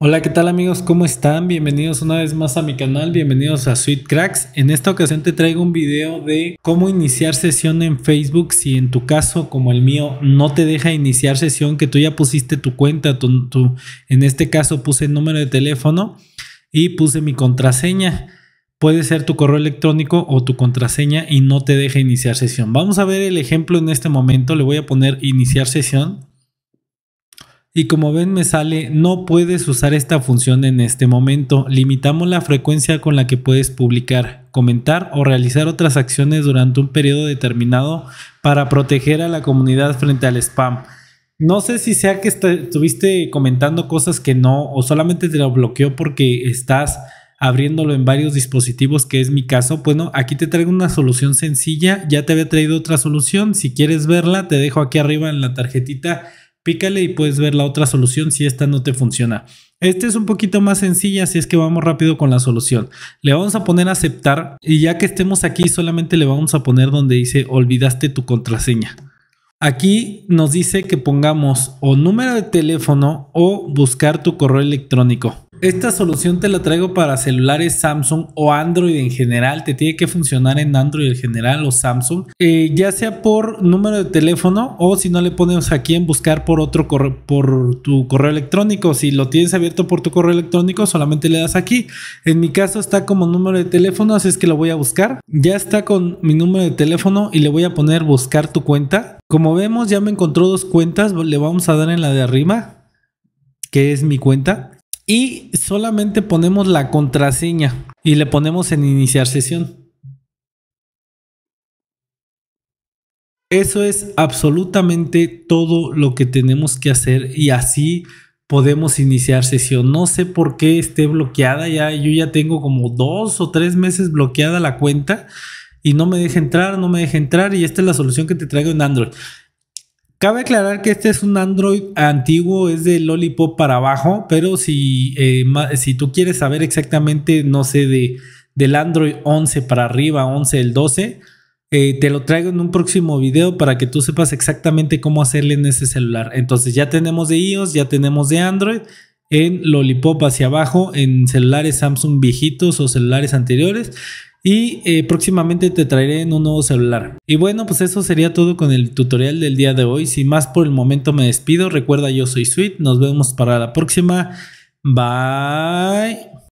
Hola, ¿qué tal amigos? ¿Cómo están? Bienvenidos una vez más a mi canal, bienvenidos a Sweet Cracks. En esta ocasión te traigo un video de cómo iniciar sesión en Facebook si en tu caso, como el mío, no te deja iniciar sesión, que tú ya pusiste tu cuenta, tu, en este caso puse el número de teléfono y puse mi contraseña. Puede ser tu correo electrónico o tu contraseña y no te deja iniciar sesión. Vamos a ver el ejemplo en este momento, le voy a poner iniciar sesión. Y como ven me sale, no puedes usar esta función en este momento. Limitamos la frecuencia con la que puedes publicar, comentar o realizar otras acciones durante un periodo determinado para proteger a la comunidad frente al spam. No sé si sea que estuviste comentando cosas que no o solamente te lo bloqueó porque estás abriéndolo en varios dispositivos, que es mi caso. Bueno, aquí te traigo una solución sencilla. Ya te había traído otra solución. Si quieres verla, te dejo aquí arriba en la tarjetita y puedes ver la otra solución si esta no te funciona. Esta es un poquito más sencilla, así es que vamos rápido con la solución. Le vamos a poner aceptar y ya que estemos aquí solamente le vamos a poner donde dice olvidaste tu contraseña. Aquí nos dice que pongamos o número de teléfono o buscar tu correo electrónico. Esta solución te la traigo para celulares Samsung o Android en general. Te tiene que funcionar en Android en general o Samsung. Eh, ya sea por número de teléfono o si no le pones aquí en buscar por otro correo, por tu correo electrónico. Si lo tienes abierto por tu correo electrónico, solamente le das aquí. En mi caso está como número de teléfono, así es que lo voy a buscar. Ya está con mi número de teléfono y le voy a poner buscar tu cuenta. Como vemos, ya me encontró dos cuentas. Le vamos a dar en la de arriba, que es mi cuenta y solamente ponemos la contraseña y le ponemos en iniciar sesión. Eso es absolutamente todo lo que tenemos que hacer y así podemos iniciar sesión. No sé por qué esté bloqueada ya. Yo ya tengo como dos o tres meses bloqueada la cuenta y no me deja entrar, no me deja entrar y esta es la solución que te traigo en Android. Cabe aclarar que este es un Android antiguo, es de Lollipop para abajo, pero si, eh, si tú quieres saber exactamente, no sé, de, del Android 11 para arriba, 11, el 12, eh, te lo traigo en un próximo video para que tú sepas exactamente cómo hacerle en ese celular. Entonces ya tenemos de iOS, ya tenemos de Android, en Lollipop hacia abajo, en celulares Samsung viejitos o celulares anteriores y eh, próximamente te traeré en un nuevo celular. Y bueno, pues eso sería todo con el tutorial del día de hoy. Sin más por el momento me despido. Recuerda, yo soy Sweet. Nos vemos para la próxima. Bye.